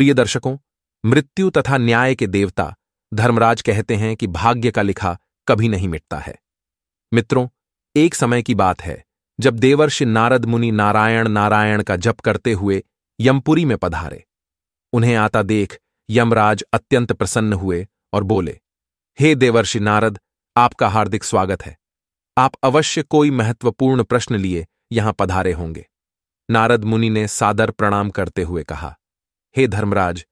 प्रिय दर्शकों मृत्यु तथा न्याय के देवता धर्मराज कहते हैं कि भाग्य का लिखा कभी नहीं मिटता है मित्रों एक समय की बात है जब देवर्षि नारद मुनि नारायण नारायण का जप करते हुए यमपुरी में पधारे उन्हें आता देख यमराज अत्यंत प्रसन्न हुए और बोले हे देवर्षि नारद आपका हार्दिक स्वागत है आप अवश्य कोई महत्वपूर्ण प्रश्न लिए यहां पधारे होंगे नारद मुनि ने सादर प्रणाम करते हुए कहा हे धर्मराज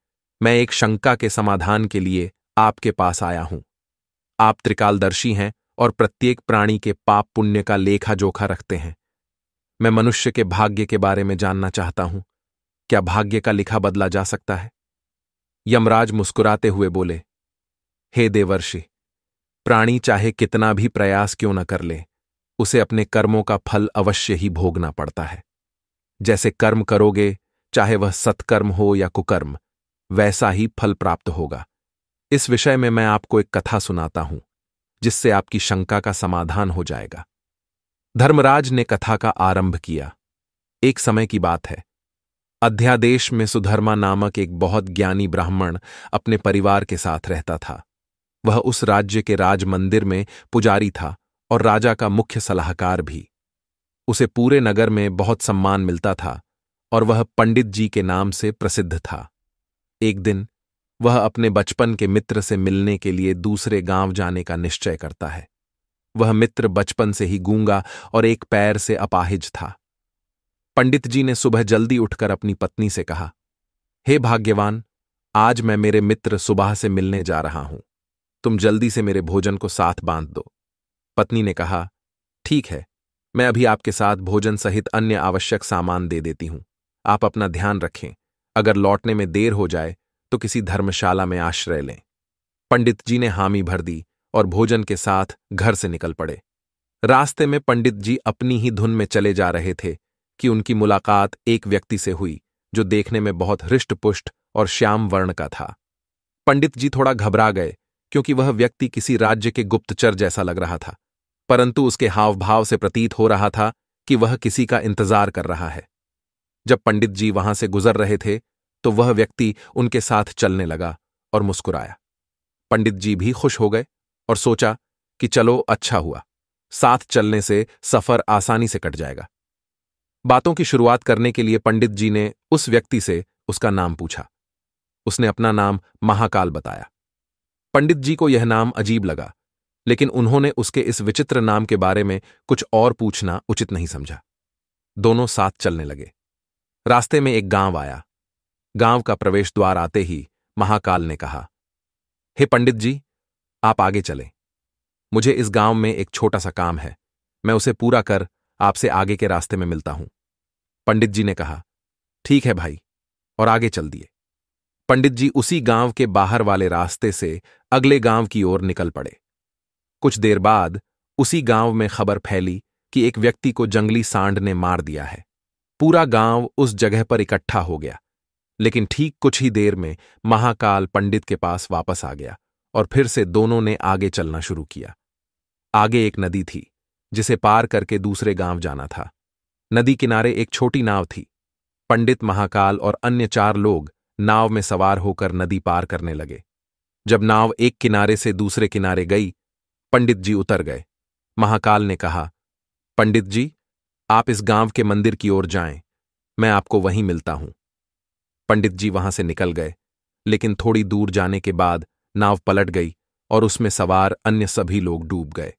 मैं एक शंका के समाधान के लिए आपके पास आया हूं आप त्रिकालदर्शी हैं और प्रत्येक प्राणी के पाप पुण्य का लेखा जोखा रखते हैं मैं मनुष्य के भाग्य के बारे में जानना चाहता हूं क्या भाग्य का लिखा बदला जा सकता है यमराज मुस्कुराते हुए बोले हे देवर्षि प्राणी चाहे कितना भी प्रयास क्यों न कर ले उसे अपने कर्मों का फल अवश्य ही भोगना पड़ता है जैसे कर्म करोगे चाहे वह सत्कर्म हो या कुकर्म वैसा ही फल प्राप्त होगा इस विषय में मैं आपको एक कथा सुनाता हूं जिससे आपकी शंका का समाधान हो जाएगा धर्मराज ने कथा का आरंभ किया एक समय की बात है अध्यादेश में सुधर्मा नामक एक बहुत ज्ञानी ब्राह्मण अपने परिवार के साथ रहता था वह उस राज्य के राज मंदिर में पुजारी था और राजा का मुख्य सलाहकार भी उसे पूरे नगर में बहुत सम्मान मिलता था और वह पंडित जी के नाम से प्रसिद्ध था एक दिन वह अपने बचपन के मित्र से मिलने के लिए दूसरे गांव जाने का निश्चय करता है वह मित्र बचपन से ही गूंगा और एक पैर से अपाहिज था पंडित जी ने सुबह जल्दी उठकर अपनी पत्नी से कहा हे भाग्यवान आज मैं मेरे मित्र सुबह से मिलने जा रहा हूं तुम जल्दी से मेरे भोजन को साथ बांध दो पत्नी ने कहा ठीक है मैं अभी आपके साथ भोजन सहित अन्य आवश्यक सामान दे देती हूं आप अपना ध्यान रखें अगर लौटने में देर हो जाए तो किसी धर्मशाला में आश्रय लें पंडित जी ने हामी भर दी और भोजन के साथ घर से निकल पड़े रास्ते में पंडित जी अपनी ही धुन में चले जा रहे थे कि उनकी मुलाकात एक व्यक्ति से हुई जो देखने में बहुत हृष्टपुष्ट और श्याम वर्ण का था पंडित जी थोड़ा घबरा गए क्योंकि वह व्यक्ति किसी राज्य के गुप्तचर जैसा लग रहा था परंतु उसके हाव भाव से प्रतीत हो रहा था कि वह किसी का इंतजार कर रहा है जब पंडित जी वहां से गुजर रहे थे तो वह व्यक्ति उनके साथ चलने लगा और मुस्कुराया पंडित जी भी खुश हो गए और सोचा कि चलो अच्छा हुआ साथ चलने से सफर आसानी से कट जाएगा बातों की शुरुआत करने के लिए पंडित जी ने उस व्यक्ति से उसका नाम पूछा उसने अपना नाम महाकाल बताया पंडित जी को यह नाम अजीब लगा लेकिन उन्होंने उसके इस विचित्र नाम के बारे में कुछ और पूछना उचित नहीं समझा दोनों साथ चलने लगे रास्ते में एक गांव आया गांव का प्रवेश द्वार आते ही महाकाल ने कहा हे पंडित जी आप आगे चले मुझे इस गांव में एक छोटा सा काम है मैं उसे पूरा कर आपसे आगे के रास्ते में मिलता हूं पंडित जी ने कहा ठीक है भाई और आगे चल दिए पंडित जी उसी गांव के बाहर वाले रास्ते से अगले गांव की ओर निकल पड़े कुछ देर बाद उसी गांव में खबर फैली कि एक व्यक्ति को जंगली सांड ने मार दिया है पूरा गांव उस जगह पर इकट्ठा हो गया लेकिन ठीक कुछ ही देर में महाकाल पंडित के पास वापस आ गया और फिर से दोनों ने आगे चलना शुरू किया आगे एक नदी थी जिसे पार करके दूसरे गांव जाना था नदी किनारे एक छोटी नाव थी पंडित महाकाल और अन्य चार लोग नाव में सवार होकर नदी पार करने लगे जब नाव एक किनारे से दूसरे किनारे गई पंडित जी उतर गए महाकाल ने कहा पंडित जी आप इस गांव के मंदिर की ओर जाएं मैं आपको वहीं मिलता हूं पंडित जी वहां से निकल गए लेकिन थोड़ी दूर जाने के बाद नाव पलट गई और उसमें सवार अन्य सभी लोग डूब गए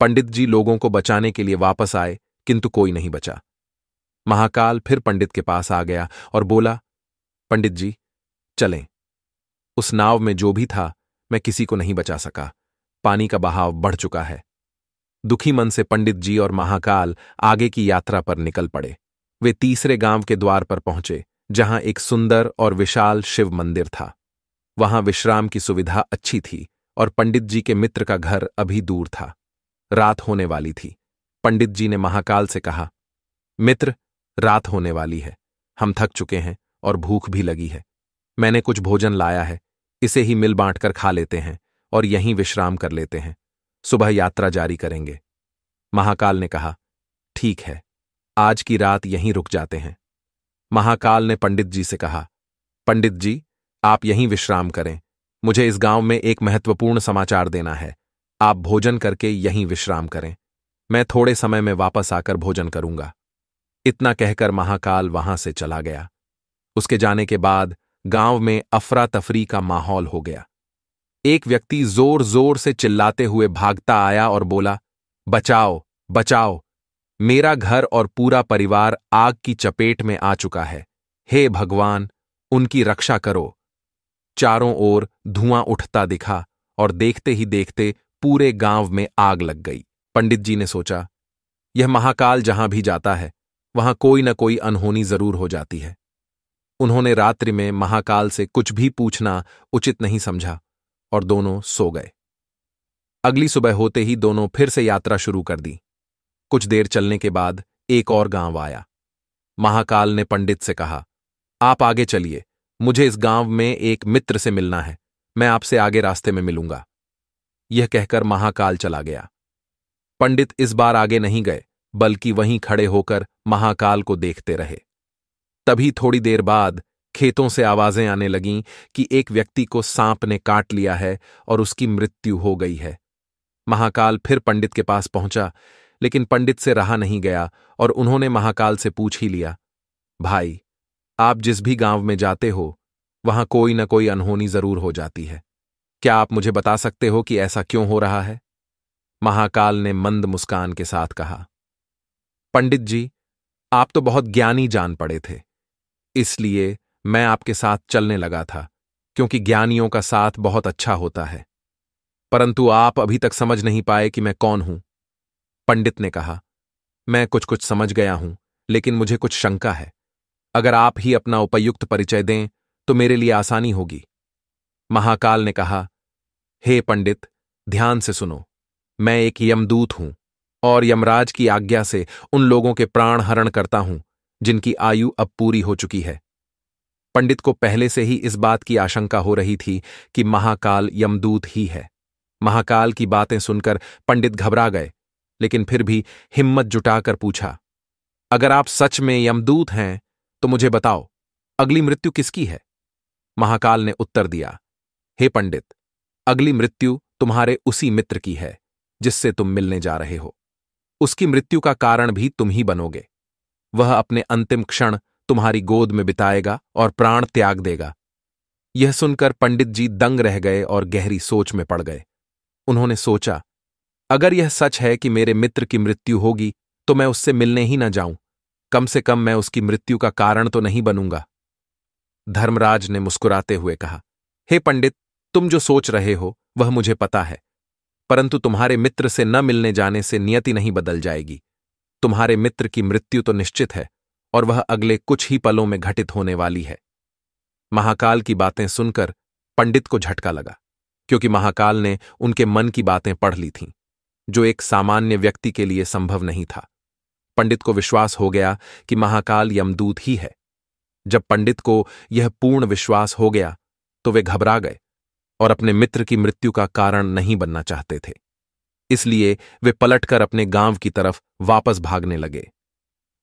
पंडित जी लोगों को बचाने के लिए वापस आए किंतु कोई नहीं बचा महाकाल फिर पंडित के पास आ गया और बोला पंडित जी चलें उस नाव में जो भी था मैं किसी को नहीं बचा सका पानी का बहाव बढ़ चुका है दुखी मन से पंडित जी और महाकाल आगे की यात्रा पर निकल पड़े वे तीसरे गांव के द्वार पर पहुंचे जहां एक सुंदर और विशाल शिव मंदिर था वहां विश्राम की सुविधा अच्छी थी और पंडित जी के मित्र का घर अभी दूर था रात होने वाली थी पंडित जी ने महाकाल से कहा मित्र रात होने वाली है हम थक चुके हैं और भूख भी लगी है मैंने कुछ भोजन लाया है इसे ही मिल बांट कर खा लेते हैं और यहीं विश्राम कर लेते हैं सुबह यात्रा जारी करेंगे महाकाल ने कहा ठीक है आज की रात यहीं रुक जाते हैं महाकाल ने पंडित जी से कहा पंडित जी आप यहीं विश्राम करें मुझे इस गांव में एक महत्वपूर्ण समाचार देना है आप भोजन करके यहीं विश्राम करें मैं थोड़े समय में वापस आकर भोजन करूंगा इतना कहकर महाकाल वहां से चला गया उसके जाने के बाद गांव में अफरा तफरी का माहौल हो गया एक व्यक्ति जोर जोर से चिल्लाते हुए भागता आया और बोला बचाओ बचाओ मेरा घर और पूरा परिवार आग की चपेट में आ चुका है हे भगवान उनकी रक्षा करो चारों ओर धुआं उठता दिखा और देखते ही देखते पूरे गांव में आग लग गई पंडित जी ने सोचा यह महाकाल जहां भी जाता है वहां कोई न कोई अनहोनी जरूर हो जाती है उन्होंने रात्रि में महाकाल से कुछ भी पूछना उचित नहीं समझा और दोनों सो गए अगली सुबह होते ही दोनों फिर से यात्रा शुरू कर दी कुछ देर चलने के बाद एक और गांव आया महाकाल ने पंडित से कहा आप आगे चलिए मुझे इस गांव में एक मित्र से मिलना है मैं आपसे आगे रास्ते में मिलूंगा यह कहकर महाकाल चला गया पंडित इस बार आगे नहीं गए बल्कि वहीं खड़े होकर महाकाल को देखते रहे तभी थोड़ी देर बाद खेतों से आवाजें आने लगीं कि एक व्यक्ति को सांप ने काट लिया है और उसकी मृत्यु हो गई है महाकाल फिर पंडित के पास पहुंचा लेकिन पंडित से रहा नहीं गया और उन्होंने महाकाल से पूछ ही लिया भाई आप जिस भी गांव में जाते हो वहां कोई ना कोई अनहोनी जरूर हो जाती है क्या आप मुझे बता सकते हो कि ऐसा क्यों हो रहा है महाकाल ने मंद मुस्कान के साथ कहा पंडित जी आप तो बहुत ज्ञानी जान पड़े थे इसलिए मैं आपके साथ चलने लगा था क्योंकि ज्ञानियों का साथ बहुत अच्छा होता है परंतु आप अभी तक समझ नहीं पाए कि मैं कौन हूं पंडित ने कहा मैं कुछ कुछ समझ गया हूं लेकिन मुझे कुछ शंका है अगर आप ही अपना उपयुक्त परिचय दें तो मेरे लिए आसानी होगी महाकाल ने कहा हे पंडित ध्यान से सुनो मैं एक यमदूत हूं और यमराज की आज्ञा से उन लोगों के प्राण हरण करता हूं जिनकी आयु अब पूरी हो चुकी है पंडित को पहले से ही इस बात की आशंका हो रही थी कि महाकाल यमदूत ही है महाकाल की बातें सुनकर पंडित घबरा गए लेकिन फिर भी हिम्मत जुटाकर पूछा अगर आप सच में यमदूत हैं तो मुझे बताओ अगली मृत्यु किसकी है महाकाल ने उत्तर दिया हे पंडित अगली मृत्यु तुम्हारे उसी मित्र की है जिससे तुम मिलने जा रहे हो उसकी मृत्यु का कारण भी तुम ही बनोगे वह अपने अंतिम क्षण तुम्हारी गोद में बिताएगा और प्राण त्याग देगा यह सुनकर पंडित जी दंग रह गए और गहरी सोच में पड़ गए उन्होंने सोचा अगर यह सच है कि मेरे मित्र की मृत्यु होगी तो मैं उससे मिलने ही न जाऊं कम से कम मैं उसकी मृत्यु का कारण तो नहीं बनूंगा धर्मराज ने मुस्कुराते हुए कहा हे पंडित तुम जो सोच रहे हो वह मुझे पता है परंतु तुम्हारे मित्र से न मिलने जाने से नियति नहीं बदल जाएगी तुम्हारे मित्र की मृत्यु तो निश्चित है और वह अगले कुछ ही पलों में घटित होने वाली है महाकाल की बातें सुनकर पंडित को झटका लगा क्योंकि महाकाल ने उनके मन की बातें पढ़ ली थीं जो एक सामान्य व्यक्ति के लिए संभव नहीं था पंडित को विश्वास हो गया कि महाकाल यमदूत ही है जब पंडित को यह पूर्ण विश्वास हो गया तो वे घबरा गए और अपने मित्र की मृत्यु का कारण नहीं बनना चाहते थे इसलिए वे पलटकर अपने गांव की तरफ वापस भागने लगे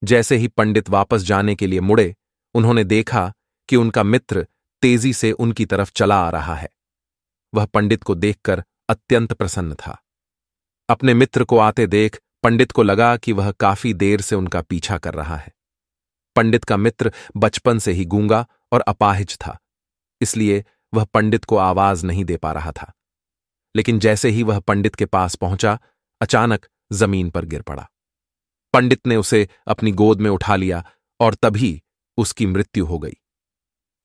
जैसे ही पंडित वापस जाने के लिए मुड़े उन्होंने देखा कि उनका मित्र तेजी से उनकी तरफ चला आ रहा है वह पंडित को देखकर अत्यंत प्रसन्न था अपने मित्र को आते देख पंडित को लगा कि वह काफी देर से उनका पीछा कर रहा है पंडित का मित्र बचपन से ही गूंगा और अपाहिज था इसलिए वह पंडित को आवाज नहीं दे पा रहा था लेकिन जैसे ही वह पंडित के पास पहुंचा अचानक जमीन पर गिर पड़ा पंडित ने उसे अपनी गोद में उठा लिया और तभी उसकी मृत्यु हो गई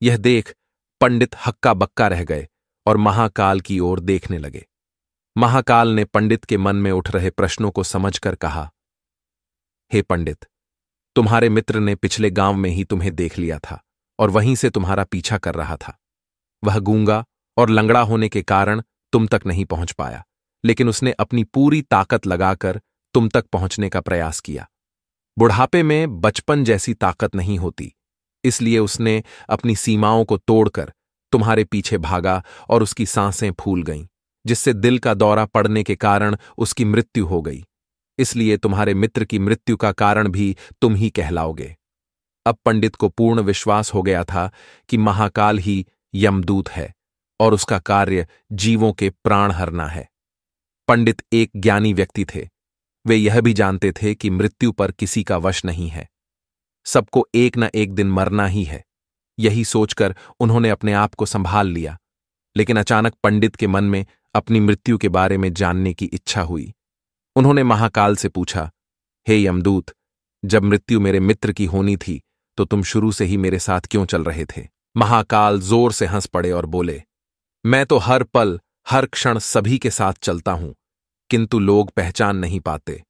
यह देख पंडित हक्का बक्का रह गए और महाकाल की ओर देखने लगे महाकाल ने पंडित के मन में उठ रहे प्रश्नों को समझकर कहा हे पंडित तुम्हारे मित्र ने पिछले गांव में ही तुम्हें देख लिया था और वहीं से तुम्हारा पीछा कर रहा था वह गूंगा और लंगड़ा होने के कारण तुम तक नहीं पहुंच पाया लेकिन उसने अपनी पूरी ताकत लगाकर तुम तक पहुंचने का प्रयास किया बुढ़ापे में बचपन जैसी ताकत नहीं होती इसलिए उसने अपनी सीमाओं को तोड़कर तुम्हारे पीछे भागा और उसकी सांसें फूल गईं जिससे दिल का दौरा पड़ने के कारण उसकी मृत्यु हो गई इसलिए तुम्हारे मित्र की मृत्यु का कारण भी तुम ही कहलाओगे अब पंडित को पूर्ण विश्वास हो गया था कि महाकाल ही यमदूत है और उसका कार्य जीवों के प्राण हरना है पंडित एक ज्ञानी व्यक्ति थे वे यह भी जानते थे कि मृत्यु पर किसी का वश नहीं है सबको एक न एक दिन मरना ही है यही सोचकर उन्होंने अपने आप को संभाल लिया लेकिन अचानक पंडित के मन में अपनी मृत्यु के बारे में जानने की इच्छा हुई उन्होंने महाकाल से पूछा हे यमदूत जब मृत्यु मेरे मित्र की होनी थी तो तुम शुरू से ही मेरे साथ क्यों चल रहे थे महाकाल जोर से हंस पड़े और बोले मैं तो हर पल हर क्षण सभी के साथ चलता हूं किंतु लोग पहचान नहीं पाते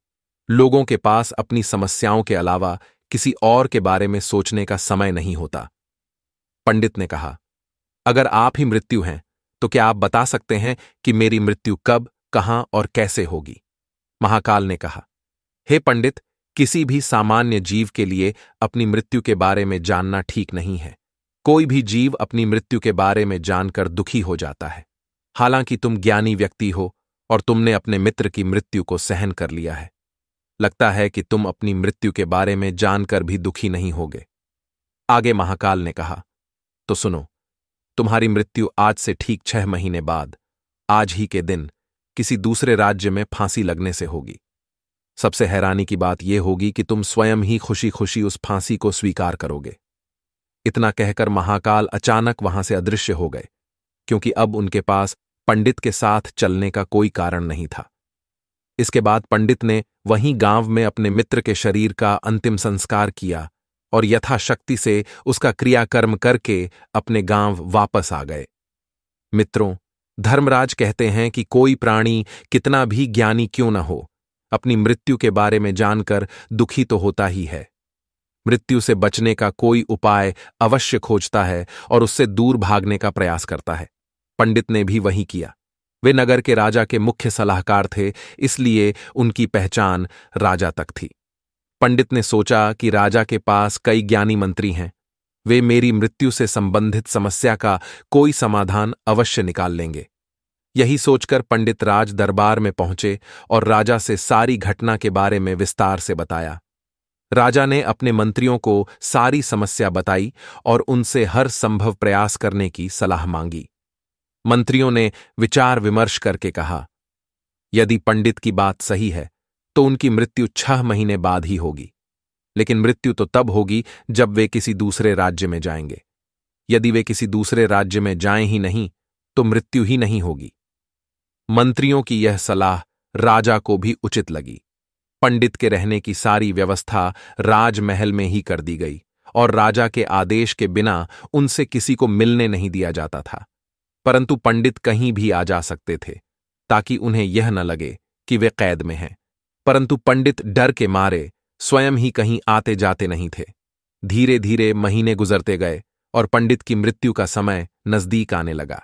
लोगों के पास अपनी समस्याओं के अलावा किसी और के बारे में सोचने का समय नहीं होता पंडित ने कहा अगर आप ही मृत्यु हैं तो क्या आप बता सकते हैं कि मेरी मृत्यु कब कहां और कैसे होगी महाकाल ने कहा हे पंडित किसी भी सामान्य जीव के लिए अपनी मृत्यु के बारे में जानना ठीक नहीं है कोई भी जीव अपनी मृत्यु के बारे में जानकर दुखी हो जाता है हालांकि तुम ज्ञानी व्यक्ति हो और तुमने अपने मित्र की मृत्यु को सहन कर लिया है लगता है कि तुम अपनी मृत्यु के बारे में जानकर भी दुखी नहीं होगे आगे महाकाल ने कहा तो सुनो तुम्हारी मृत्यु आज से ठीक छह महीने बाद आज ही के दिन किसी दूसरे राज्य में फांसी लगने से होगी सबसे हैरानी की बात यह होगी कि तुम स्वयं ही खुशी खुशी उस फांसी को स्वीकार करोगे इतना कहकर महाकाल अचानक वहां से अदृश्य हो गए क्योंकि अब उनके पास पंडित के साथ चलने का कोई कारण नहीं था इसके बाद पंडित ने वहीं गांव में अपने मित्र के शरीर का अंतिम संस्कार किया और यथाशक्ति से उसका क्रियाकर्म करके अपने गांव वापस आ गए मित्रों धर्मराज कहते हैं कि कोई प्राणी कितना भी ज्ञानी क्यों न हो अपनी मृत्यु के बारे में जानकर दुखी तो होता ही है मृत्यु से बचने का कोई उपाय अवश्य खोजता है और उससे दूर भागने का प्रयास करता है पंडित ने भी वही किया वे नगर के राजा के मुख्य सलाहकार थे इसलिए उनकी पहचान राजा तक थी पंडित ने सोचा कि राजा के पास कई ज्ञानी मंत्री हैं वे मेरी मृत्यु से संबंधित समस्या का कोई समाधान अवश्य निकाल लेंगे यही सोचकर पंडित राज दरबार में पहुंचे और राजा से सारी घटना के बारे में विस्तार से बताया राजा ने अपने मंत्रियों को सारी समस्या बताई और उनसे हर संभव प्रयास करने की सलाह मांगी मंत्रियों ने विचार विमर्श करके कहा यदि पंडित की बात सही है तो उनकी मृत्यु छह महीने बाद ही होगी लेकिन मृत्यु तो तब होगी जब वे किसी दूसरे राज्य में जाएंगे यदि वे किसी दूसरे राज्य में जाएं ही नहीं तो मृत्यु ही नहीं होगी मंत्रियों की यह सलाह राजा को भी उचित लगी पंडित के रहने की सारी व्यवस्था राजमहल में ही कर दी गई और राजा के आदेश के बिना उनसे किसी को मिलने नहीं दिया जाता था परंतु पंडित कहीं भी आ जा सकते थे ताकि उन्हें यह न लगे कि वे कैद में हैं परंतु पंडित डर के मारे स्वयं ही कहीं आते जाते नहीं थे धीरे धीरे महीने गुजरते गए और पंडित की मृत्यु का समय नजदीक आने लगा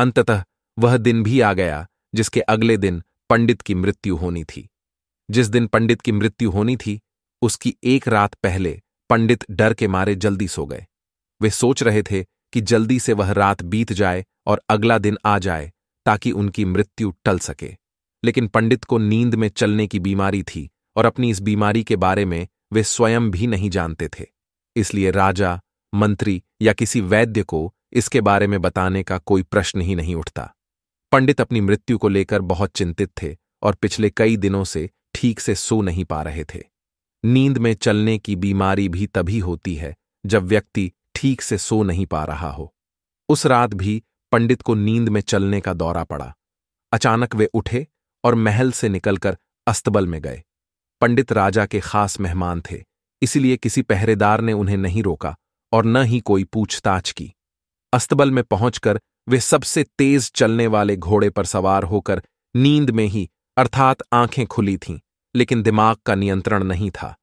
अंततः वह दिन भी आ गया जिसके अगले दिन पंडित की मृत्यु होनी थी जिस दिन पंडित की मृत्यु होनी थी उसकी एक रात पहले पंडित डर के मारे जल्दी सो गए वे सोच रहे थे कि जल्दी से वह रात बीत जाए और अगला दिन आ जाए ताकि उनकी मृत्यु टल सके लेकिन पंडित को नींद में चलने की बीमारी थी और अपनी इस बीमारी के बारे में वे स्वयं भी नहीं जानते थे इसलिए राजा मंत्री या किसी वैद्य को इसके बारे में बताने का कोई प्रश्न ही नहीं उठता पंडित अपनी मृत्यु को लेकर बहुत चिंतित थे और पिछले कई दिनों से ठीक से सो नहीं पा रहे थे नींद में चलने की बीमारी भी तभी होती है जब व्यक्ति ठीक से सो नहीं पा रहा हो उस रात भी पंडित को नींद में चलने का दौरा पड़ा अचानक वे उठे और महल से निकलकर अस्तबल में गए पंडित राजा के खास मेहमान थे इसलिए किसी पहरेदार ने उन्हें नहीं रोका और न ही कोई पूछताछ की अस्तबल में पहुंचकर वे सबसे तेज चलने वाले घोड़े पर सवार होकर नींद में ही अर्थात आंखें खुली थीं लेकिन दिमाग का नियंत्रण नहीं था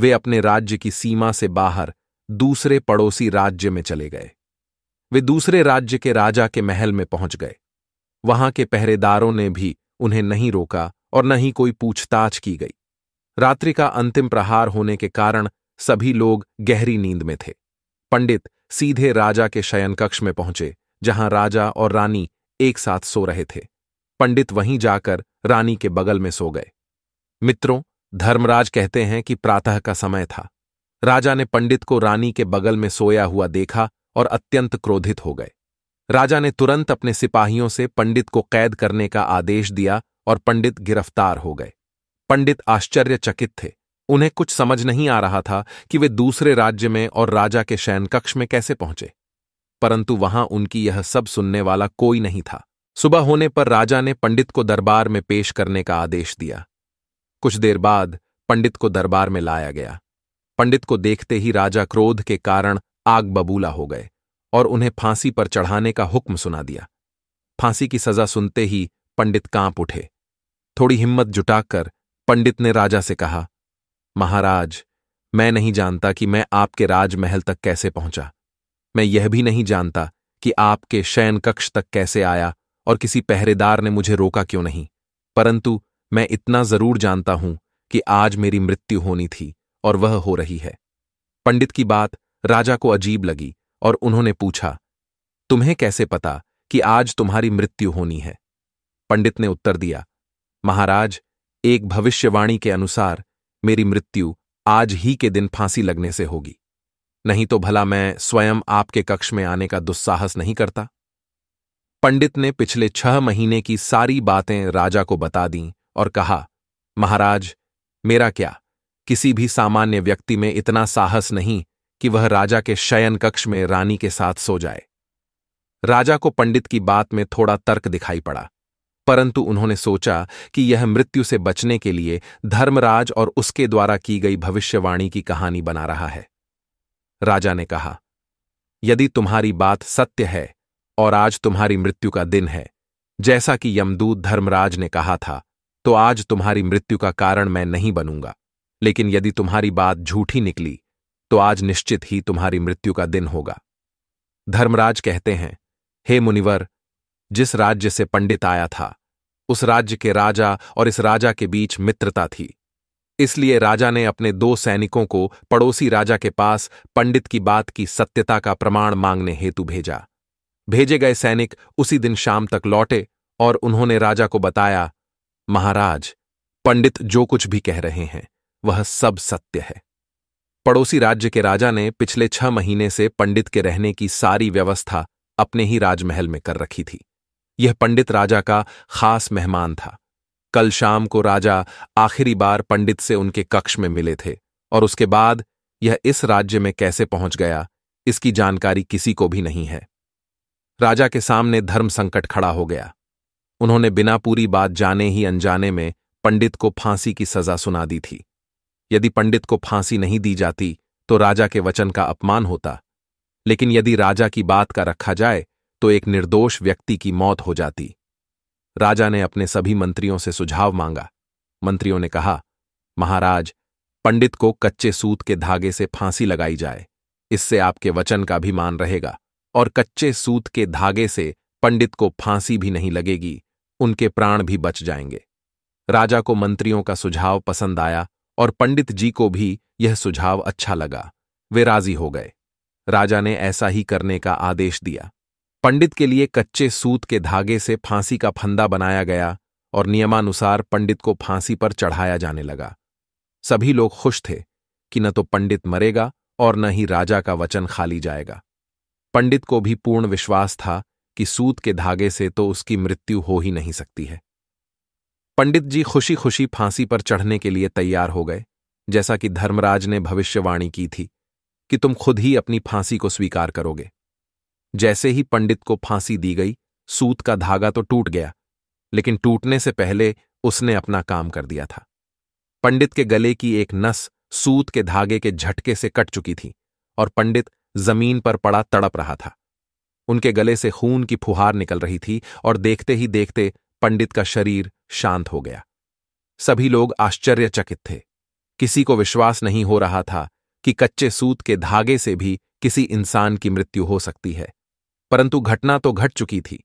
वे अपने राज्य की सीमा से बाहर दूसरे पड़ोसी राज्य में चले गए वे दूसरे राज्य के राजा के महल में पहुंच गए वहां के पहरेदारों ने भी उन्हें नहीं रोका और न ही कोई पूछताछ की गई रात्रि का अंतिम प्रहार होने के कारण सभी लोग गहरी नींद में थे पंडित सीधे राजा के शयन कक्ष में पहुंचे जहां राजा और रानी एक साथ सो रहे थे पंडित वहीं जाकर रानी के बगल में सो गए मित्रों धर्मराज कहते हैं कि प्रातः का समय था राजा ने पंडित को रानी के बगल में सोया हुआ देखा और अत्यंत क्रोधित हो गए राजा ने तुरंत अपने सिपाहियों से पंडित को कैद करने का आदेश दिया और पंडित गिरफ्तार हो गए पंडित आश्चर्यचकित थे उन्हें कुछ समझ नहीं आ रहा था कि वे दूसरे राज्य में और राजा के शयनकक्ष में कैसे पहुंचे परंतु वहां उनकी यह सब सुनने वाला कोई नहीं था सुबह होने पर राजा ने पंडित को दरबार में पेश करने का आदेश दिया कुछ देर बाद पंडित को दरबार में लाया गया पंडित को देखते ही राजा क्रोध के कारण आग बबूला हो गए और उन्हें फांसी पर चढ़ाने का हुक्म सुना दिया फांसी की सजा सुनते ही पंडित कांप उठे थोड़ी हिम्मत जुटाकर पंडित ने राजा से कहा महाराज मैं नहीं जानता कि मैं आपके राजमहल तक कैसे पहुंचा मैं यह भी नहीं जानता कि आपके शयन कक्ष तक कैसे आया और किसी पहरेदार ने मुझे रोका क्यों नहीं परंतु मैं इतना जरूर जानता हूं कि आज मेरी मृत्यु होनी थी और वह हो रही है पंडित की बात राजा को अजीब लगी और उन्होंने पूछा तुम्हें कैसे पता कि आज तुम्हारी मृत्यु होनी है पंडित ने उत्तर दिया महाराज एक भविष्यवाणी के अनुसार मेरी मृत्यु आज ही के दिन फांसी लगने से होगी नहीं तो भला मैं स्वयं आपके कक्ष में आने का दुस्साहस नहीं करता पंडित ने पिछले छह महीने की सारी बातें राजा को बता दी और कहा महाराज मेरा क्या किसी भी सामान्य व्यक्ति में इतना साहस नहीं कि वह राजा के शयन कक्ष में रानी के साथ सो जाए राजा को पंडित की बात में थोड़ा तर्क दिखाई पड़ा परंतु उन्होंने सोचा कि यह मृत्यु से बचने के लिए धर्मराज और उसके द्वारा की गई भविष्यवाणी की कहानी बना रहा है राजा ने कहा यदि तुम्हारी बात सत्य है और आज तुम्हारी मृत्यु का दिन है जैसा कि यमदूत धर्मराज ने कहा था तो आज तुम्हारी मृत्यु का कारण मैं नहीं बनूंगा लेकिन यदि तुम्हारी बात झूठी निकली तो आज निश्चित ही तुम्हारी मृत्यु का दिन होगा धर्मराज कहते हैं हे मुनिवर जिस राज्य से पंडित आया था उस राज्य के राजा और इस राजा के बीच मित्रता थी इसलिए राजा ने अपने दो सैनिकों को पड़ोसी राजा के पास पंडित की बात की सत्यता का प्रमाण मांगने हेतु भेजा भेजे गए सैनिक उसी दिन शाम तक लौटे और उन्होंने राजा को बताया महाराज पंडित जो कुछ भी कह रहे हैं वह सब सत्य है पड़ोसी राज्य के राजा ने पिछले छह महीने से पंडित के रहने की सारी व्यवस्था अपने ही राजमहल में कर रखी थी यह पंडित राजा का खास मेहमान था कल शाम को राजा आखिरी बार पंडित से उनके कक्ष में मिले थे और उसके बाद यह इस राज्य में कैसे पहुंच गया इसकी जानकारी किसी को भी नहीं है राजा के सामने धर्म संकट खड़ा हो गया उन्होंने बिना पूरी बात जाने ही अनजाने में पंडित को फांसी की सजा सुना दी थी यदि पंडित को फांसी नहीं दी जाती तो राजा के वचन का अपमान होता लेकिन यदि राजा की बात का रखा जाए तो एक निर्दोष व्यक्ति की मौत हो जाती राजा ने अपने सभी मंत्रियों से सुझाव मांगा मंत्रियों ने कहा महाराज पंडित को कच्चे सूत के धागे से फांसी लगाई जाए इससे आपके वचन का भी मान रहेगा और कच्चे सूत के धागे से पंडित को फांसी भी नहीं लगेगी उनके प्राण भी बच जाएंगे राजा को मंत्रियों का सुझाव पसंद आया और पंडित जी को भी यह सुझाव अच्छा लगा वे राजी हो गए राजा ने ऐसा ही करने का आदेश दिया पंडित के लिए कच्चे सूत के धागे से फांसी का फंदा बनाया गया और नियमानुसार पंडित को फांसी पर चढ़ाया जाने लगा सभी लोग खुश थे कि न तो पंडित मरेगा और न ही राजा का वचन खाली जाएगा पंडित को भी पूर्ण विश्वास था कि सूत के धागे से तो उसकी मृत्यु हो ही नहीं सकती है पंडित जी खुशी खुशी फांसी पर चढ़ने के लिए तैयार हो गए जैसा कि धर्मराज ने भविष्यवाणी की थी कि तुम खुद ही अपनी फांसी को स्वीकार करोगे जैसे ही पंडित को फांसी दी गई सूत का धागा तो टूट गया लेकिन टूटने से पहले उसने अपना काम कर दिया था पंडित के गले की एक नस सूत के धागे के झटके से कट चुकी थी और पंडित जमीन पर पड़ा तड़प रहा था उनके गले से खून की फुहार निकल रही थी और देखते ही देखते पंडित का शरीर शांत हो गया सभी लोग आश्चर्यचकित थे किसी को विश्वास नहीं हो रहा था कि कच्चे सूत के धागे से भी किसी इंसान की मृत्यु हो सकती है परंतु घटना तो घट चुकी थी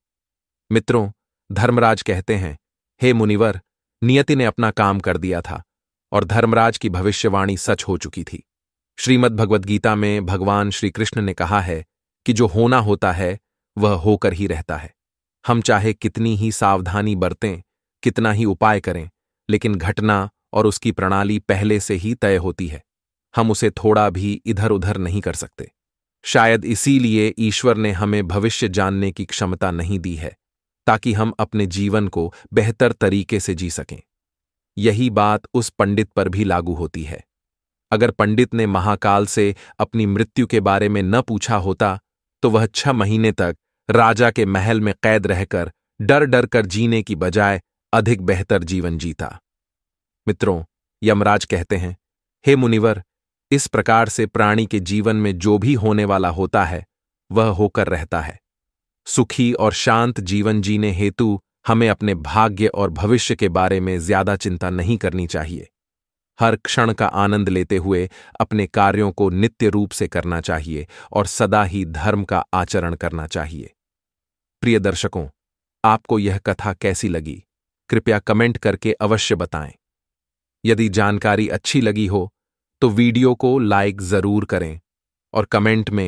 मित्रों धर्मराज कहते हैं हे मुनिवर नियति ने अपना काम कर दिया था और धर्मराज की भविष्यवाणी सच हो चुकी थी श्रीमद् गीता में भगवान श्री कृष्ण ने कहा है कि जो होना होता है वह होकर ही रहता है हम चाहे कितनी ही सावधानी बरतें कितना ही उपाय करें लेकिन घटना और उसकी प्रणाली पहले से ही तय होती है हम उसे थोड़ा भी इधर उधर नहीं कर सकते शायद इसीलिए ईश्वर ने हमें भविष्य जानने की क्षमता नहीं दी है ताकि हम अपने जीवन को बेहतर तरीके से जी सकें यही बात उस पंडित पर भी लागू होती है अगर पंडित ने महाकाल से अपनी मृत्यु के बारे में न पूछा होता तो वह छह महीने तक राजा के महल में कैद रहकर डर डर कर जीने की बजाय अधिक बेहतर जीवन जीता मित्रों यमराज कहते हैं हे मुनिवर इस प्रकार से प्राणी के जीवन में जो भी होने वाला होता है वह होकर रहता है सुखी और शांत जीवन जीने हेतु हमें अपने भाग्य और भविष्य के बारे में ज्यादा चिंता नहीं करनी चाहिए हर क्षण का आनंद लेते हुए अपने कार्यों को नित्य रूप से करना चाहिए और सदा ही धर्म का आचरण करना चाहिए प्रिय दर्शकों आपको यह कथा कैसी लगी कृपया कमेंट करके अवश्य बताएं यदि जानकारी अच्छी लगी हो तो वीडियो को लाइक जरूर करें और कमेंट में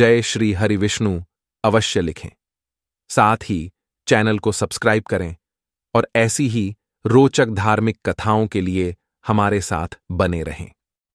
जय श्री हरि विष्णु अवश्य लिखें साथ ही चैनल को सब्सक्राइब करें और ऐसी ही रोचक धार्मिक कथाओं के लिए हमारे साथ बने रहें